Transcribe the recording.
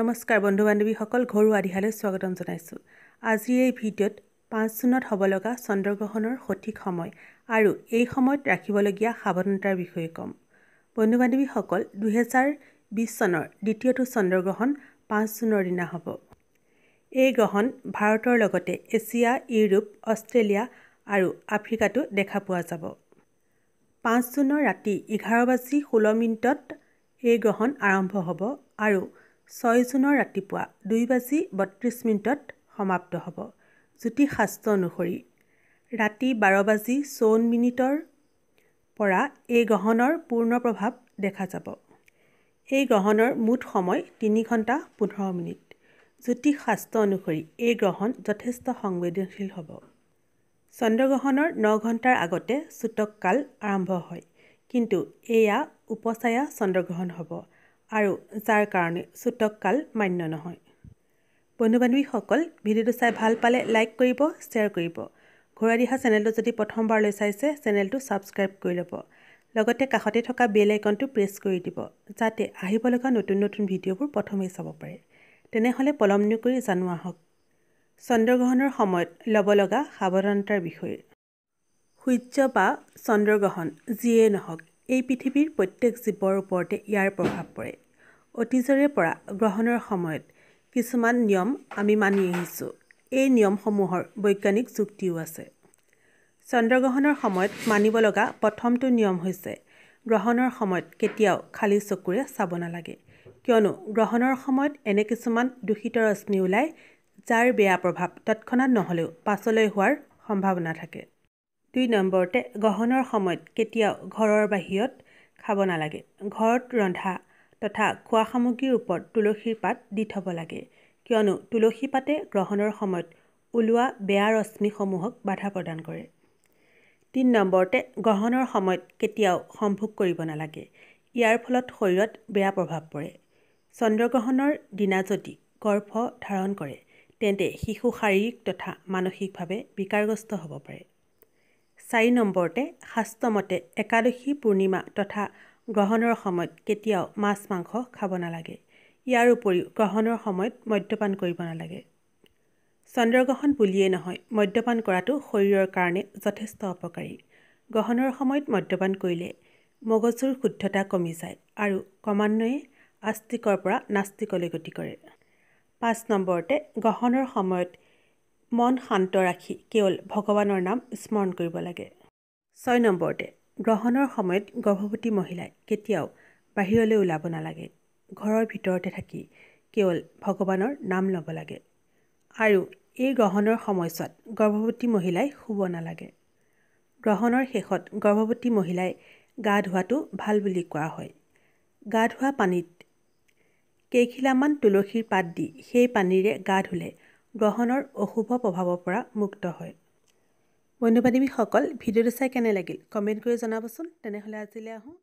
নমস্কাৰ বন্ধু বান্ধৱীসকল ঘৰুৱা দিহালৈ স্বাগতম জনাইছোঁ আজিৰ এই ভিডিঅ'ত পাঁচ জুনত হ'ব লগা চন্দ্ৰগ্ৰহণৰ সঠিক সময় আৰু এই সময়ত ৰাখিবলগীয়া সাৱধানতাৰ বিষয়ে ক'ম বন্ধু বান্ধৱীসকল দুহেজাৰ বিছ চনৰ দ্বিতীয়টো চন্দ্ৰগ্ৰহণ পাঁচ জুনৰ দিনা হ'ব এই গ্ৰহণ ভাৰতৰ লগতে এছিয়া ইউৰোপ অষ্ট্ৰেলিয়া আৰু আফ্ৰিকাতো দেখা পোৱা যাব পাঁচ জুনৰ ৰাতি এঘাৰ বাজি ষোল্ল মিনিটত এই গ্ৰহণ আৰম্ভ হ'ব আৰু ছয় জুনৰ ৰাতিপুৱা দুই বাজি বত্ৰিছ মিনিটত সমাপ্ত হ'ব জ্যোতিষশাস্ত্ৰ অনুসৰি ৰাতি বাৰ বাজি চৌৱন মিনিটৰ পৰা এই গ্ৰহণৰ পূৰ্ণ প্ৰভাৱ দেখা যাব এই গ্ৰহণৰ মুঠ সময় তিনি ঘণ্টা পোন্ধৰ মিনিট শাস্ত্ৰ অনুসৰি এই গ্ৰহণ যথেষ্ট সংবেদনশীল হ'ব চন্দ্ৰগ্ৰহণৰ ন ঘণ্টাৰ আগতে চুটককাল আৰম্ভ হয় কিন্তু এয়া উপচায়া চন্দ্ৰগ্ৰহণ হ'ব আৰু যাৰ কাৰণে চুটক কাল মান্য নহয় বন্ধু বান্ধৱীসকল ভিডিঅ'টো চাই ভাল পালে লাইক কৰিব শ্বেয়াৰ কৰিব ঘূৰাই দিহা চেনেলটো যদি প্ৰথমবাৰলৈ চাইছে চেনেলটো ছাবস্ক্ৰাইব কৰি ল'ব লগতে কাষতে থকা বেল আইকনটো প্ৰেছ কৰি দিব যাতে আহিব লগা নতুন নতুন ভিডিঅ'বোৰ প্ৰথমেই চাব পাৰে তেনেহ'লে পলম নকৰি জানো আহক চন্দ্ৰগ্ৰহণৰ সময়ত ল'ব লগা সাৱধানতাৰ বিষয়ে সূৰ্য বা চন্দ্ৰগ্ৰহণ যিয়েই নহওক এই পৃথিৱীৰ প্ৰত্যেক জীৱৰ ওপৰতে ইয়াৰ প্ৰভাৱ পৰে অতীজৰে পৰা গ্ৰহণৰ সময়ত কিছুমান নিয়ম আমি মানি আহিছোঁ এই নিয়মসমূহৰ বৈজ্ঞানিক যুক্তিও আছে চন্দ্ৰগ্ৰহণৰ সময়ত মানিব লগা প্ৰথমটো নিয়ম হৈছে গ্ৰহণৰ সময়ত কেতিয়াও খালী চকুৰে চাব নালাগে কিয়নো গ্ৰহণৰ সময়ত এনে কিছুমান দূষিত ৰশ্মি ওলায় যাৰ বেয়া প্ৰভাৱ তৎক্ষণাত নহ'লেও পাছলৈ হোৱাৰ সম্ভাৱনা থাকে দুই নম্বৰতে গ্ৰহণৰ সময়ত কেতিয়াও ঘৰৰ বাহিৰত খাব নালাগে ঘৰত ৰন্ধা তথা খোৱা সামগ্ৰীৰ ওপৰত তুলসীৰ পাত দি থ'ব লাগে কিয়নো তুলসী পাতে গ্ৰহণৰ সময়ত ওলোৱা বেয়া ৰশ্মিসমূহক বাধা প্ৰদান কৰে তিনি নম্বৰতে গ্ৰহণৰ সময়ত কেতিয়াও সম্ভোগ কৰিব নালাগে ইয়াৰ ফলত শৰীৰত বেয়া প্ৰভাৱ পৰে চন্দ্ৰগ্ৰহণৰ দিনা যদি গৰ্ভ ধাৰণ কৰে তেন্তে শিশু শাৰীৰিক তথা মানসিকভাৱে বিকাৰগ্ৰস্ত হ'ব পাৰে চাৰি নম্বৰতে শাস্ত্ৰমতে একাদশী পূৰ্ণিমা তথা গ্ৰহণৰ সময়ত কেতিয়াও মাছ মাংস খাব নালাগে ইয়াৰ উপৰিও গ্ৰহণৰ সময়ত মদ্যপান কৰিব নালাগে চন্দ্ৰগ্ৰহণ বুলিয়েই নহয় মদ্যপান কৰাটো শৰীৰৰ কাৰণে যথেষ্ট অপকাৰী গ্ৰহণৰ সময়ত মদ্যপান কৰিলে মগজুৰ শুদ্ধতা কমি যায় আৰু ক্ৰমান্বয়ে আষ্টিকৰ পৰা নাস্তিকলৈ গতি কৰে পাঁচ নম্বৰতে গ্ৰহণৰ সময়ত মন শান্ত ৰাখি কেৱল ভগৱানৰ নাম স্মৰণ কৰিব লাগে ছয় নম্বৰতে গ্ৰহণৰ সময়ত গৰ্ভৱতী মহিলাই কেতিয়াও বাহিৰলৈ ওলাব নালাগে ঘৰৰ ভিতৰতে থাকি কেৱল ভগৱানৰ নাম ল'ব লাগে আৰু এই গ্ৰহণৰ সময়ছোৱাত গৰ্ভৱতী মহিলাই শুব নালাগে গ্ৰহণৰ শেষত গৰ্ভৱতী মহিলাই গা ধোৱাটো ভাল বুলি কোৱা হয় গা ধোৱা পানীত কেইখিলামান তুলসীৰ পাত দি সেই পানীৰে গা ধুলে গ্ৰহণৰ অশুভ প্ৰভাৱৰ পৰা মুক্ত হয় বন্ধু বান্ধৱীসকল ভিডিঅ'টো চাই কেনে লাগিল কমেণ্ট কৰি জনাবচোন তেনেহ'লে আজিলৈ আহোঁ